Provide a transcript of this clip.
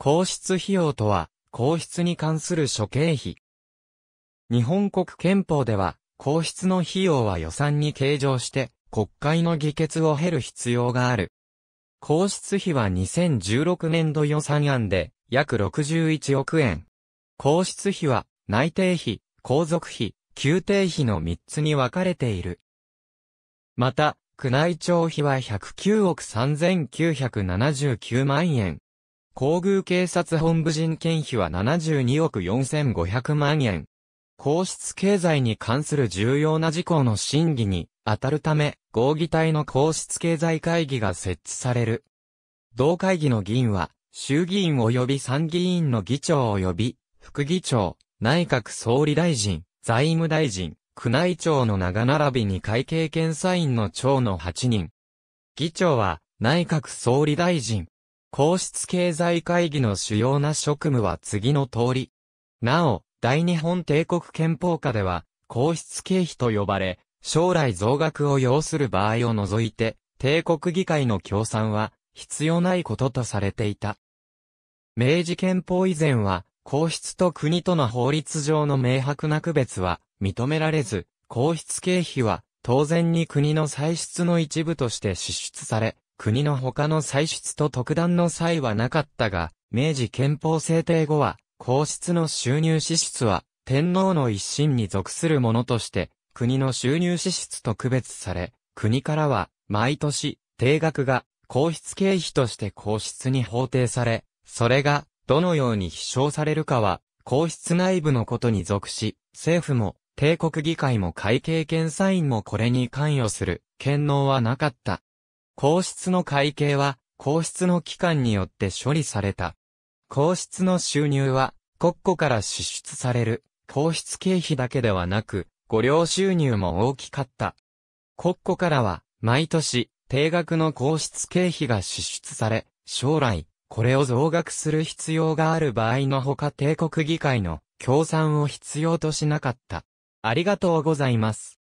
皇室費用とは、皇室に関する諸経費。日本国憲法では、皇室の費用は予算に計上して、国会の議決を経る必要がある。皇室費は2016年度予算案で、約61億円。皇室費は、内定費、皇族費、宮廷費の3つに分かれている。また、宮内庁費は109億3979万円。皇宮警察本部人件費は72億4500万円。皇室経済に関する重要な事項の審議に当たるため、合議体の皇室経済会議が設置される。同会議の議員は、衆議院及び参議院の議長及び、副議長、内閣総理大臣、財務大臣、宮内庁の長並びに会計検査院の長の8人。議長は、内閣総理大臣、皇室経済会議の主要な職務は次の通り。なお、大日本帝国憲法下では、皇室経費と呼ばれ、将来増額を要する場合を除いて、帝国議会の協賛は必要ないこととされていた。明治憲法以前は、皇室と国との法律上の明白な区別は認められず、皇室経費は当然に国の歳出の一部として支出され、国の他の歳出と特段の際はなかったが、明治憲法制定後は、皇室の収入支出は、天皇の一身に属するものとして、国の収入支出と区別され、国からは、毎年、定額が、皇室経費として皇室に法定され、それが、どのように飛翔されるかは、皇室内部のことに属し、政府も、帝国議会も会計検査院もこれに関与する、権能はなかった。皇室の会計は、皇室の機関によって処理された。皇室の収入は、国庫から支出される、皇室経費だけではなく、御両収入も大きかった。国庫からは、毎年、定額の皇室経費が支出され、将来、これを増額する必要がある場合のほか帝国議会の協賛を必要としなかった。ありがとうございます。